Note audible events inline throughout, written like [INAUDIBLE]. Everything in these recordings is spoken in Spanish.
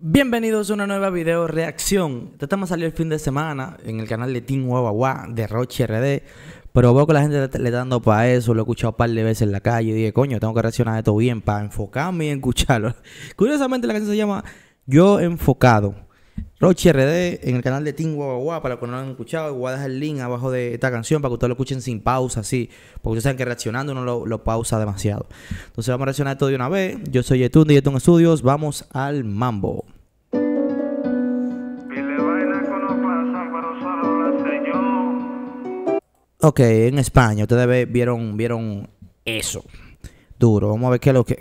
Bienvenidos a una nueva video reacción. Este tema salió el fin de semana en el canal de Team Guaguaguá de Roche RD. Pero veo que la gente le está dando para eso. Lo he escuchado un par de veces en la calle. Y dije, coño, tengo que reaccionar a esto bien para enfocarme y escucharlo. [LAUGHS] Curiosamente, la canción se llama Yo Enfocado. Rochi RD en el canal de Team Guagua para los que no lo han escuchado. Voy a dejar el link abajo de esta canción para que ustedes lo escuchen sin pausa, así. Porque ustedes saben que reaccionando uno lo, pausa demasiado. Entonces vamos a reaccionar todo de una vez. Yo soy Yetun de Yetun Studios. Vamos al mambo. Ok, en España ustedes vieron, vieron eso. Duro, vamos a ver qué es lo que...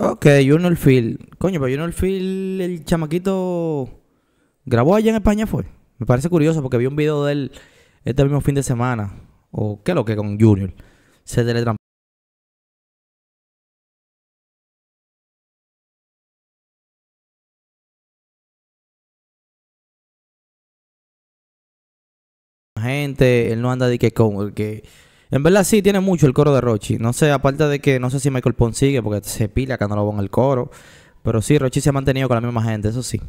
Ok, Junior Phil. Coño, pero Junior Phil, el chamaquito. ¿Grabó allá en España fue? Me parece curioso porque vi un video de él este mismo fin de semana. O qué lo que con Junior. Se teletransportó. gente, él no anda de que con el que en verdad sí, tiene mucho el coro de Rochi. No sé, aparte de que no sé si Michael Ponsigue, sigue porque se pila que no lo en el coro. Pero sí, Rochi se ha mantenido con la misma gente, eso sí.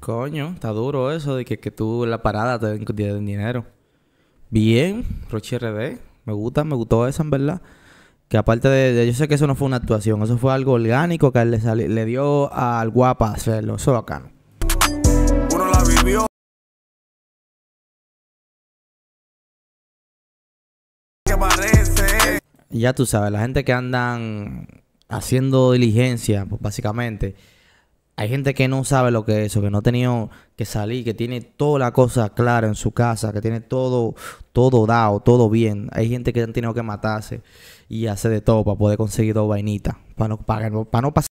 Coño, está duro eso de que, que tú la parada te den dinero. Bien, Rochi RD. Me gusta, me gustó esa en verdad. Que aparte de, Yo sé que eso no fue una actuación, eso fue algo orgánico que le, dio al guapa hacerlo. Eso bacano. Uno la vivió. Ya tú sabes, la gente que andan haciendo diligencia, pues básicamente hay gente que no sabe lo que es eso, que no ha tenido que salir, que tiene toda la cosa clara en su casa, que tiene todo, todo dado, todo bien. Hay gente que han tenido que matarse y hacer de todo para poder conseguir dos vainitas, para no, para, no pasar.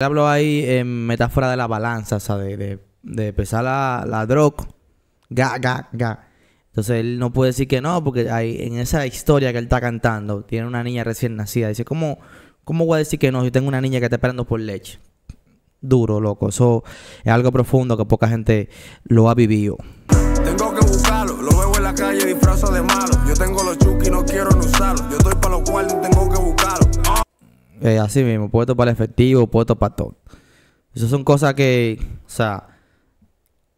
Hablo ahí en metáfora de la balanza, o sea, de, de, pesar la, la droga, ga, ga, ga entonces él no puede decir que no, porque hay, en esa historia que él está cantando, tiene una niña recién nacida. Dice, ¿cómo, ¿cómo voy a decir que no si tengo una niña que está esperando por leche? Duro, loco. Eso es algo profundo que poca gente lo ha vivido. Tengo que buscarlo, lo veo en la calle de malo. Yo tengo los y no quiero Yo estoy para los cuales tengo que buscarlo. Eh, así mismo, puesto para el efectivo, puesto para todo. Esas son cosas que, o sea,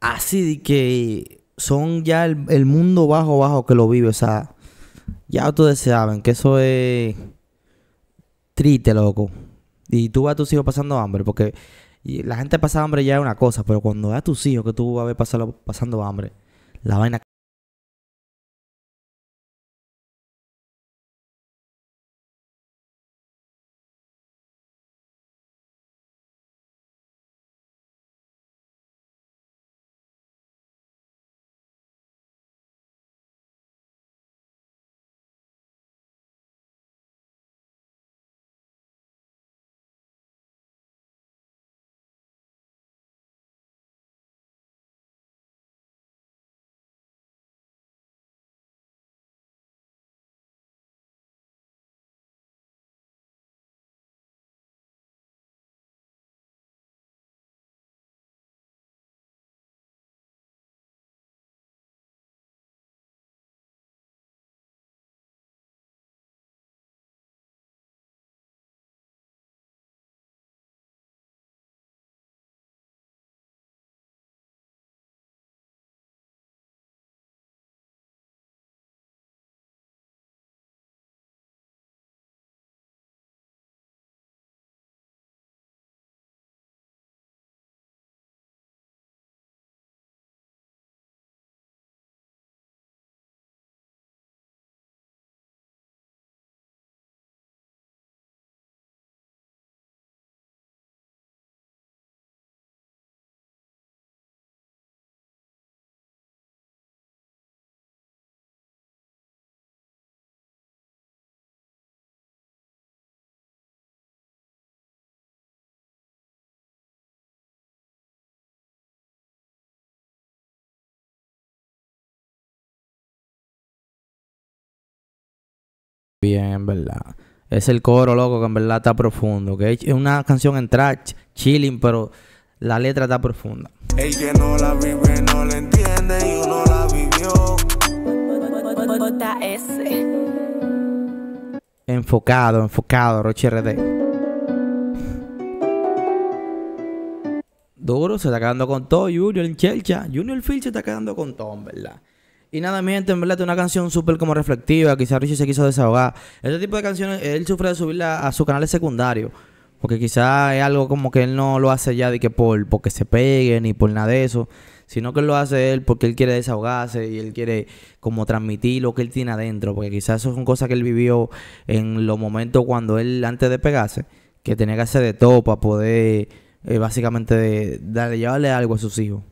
así de que son ya el, mundo bajo, bajo que lo vive. O sea, ya ustedes saben que eso es triste, loco. Y tú vas a tus hijos pasando hambre, porque la gente pasa hambre ya es una cosa, pero cuando ves a tus hijos que tú vas a ver pasando, pasando hambre, la vaina bien, en verdad. Es el coro, loco, que en verdad está profundo. Es una canción en trash, chilling, pero la letra está profunda. El que no la vive no la entiende y uno la vivió. Enfocado, enfocado, Roche RD. Duro se está quedando con todo, Junior en Chelcha. Junior Phil se está quedando con todo, en verdad. Y nada, mi gente, en verdad, es una canción súper como reflectiva. Quizás Richie se quiso desahogar. Este tipo de canciones, él sufre de subirla a sus canales secundario, Porque quizá es algo como que él no lo hace ya de que por porque se pegue ni por nada de eso. Sino que lo hace él porque él quiere desahogarse y él quiere como transmitir lo que él tiene adentro. Porque quizás eso son cosa que él vivió en los momentos cuando él, antes de pegarse, que tenía que hacer de todo para poder eh, básicamente darle llevarle algo a sus hijos.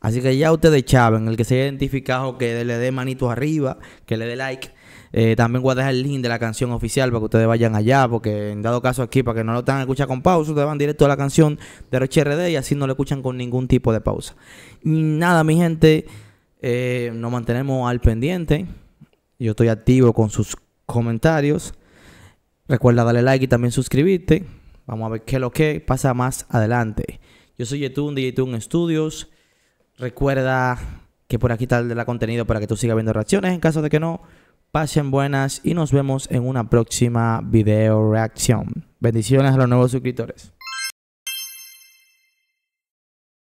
Así que ya ustedes en el que se haya identificado, que le dé manito arriba, que le dé like. Eh, también voy a dejar el link de la canción oficial para que ustedes vayan allá, porque en dado caso aquí, para que no lo tengan escuchando con pausa, ustedes van directo a la canción de RHRD y así no lo escuchan con ningún tipo de pausa. nada, mi gente, eh, nos mantenemos al pendiente. Yo estoy activo con sus comentarios. Recuerda darle like y también suscribirte. Vamos a ver qué es lo que pasa más adelante. Yo soy Yetun de Studios. Recuerda que por aquí tal de la contenido para que tú sigas viendo reacciones. En caso de que no, pasen buenas y nos vemos en una próxima video reacción. Bendiciones a los nuevos suscriptores.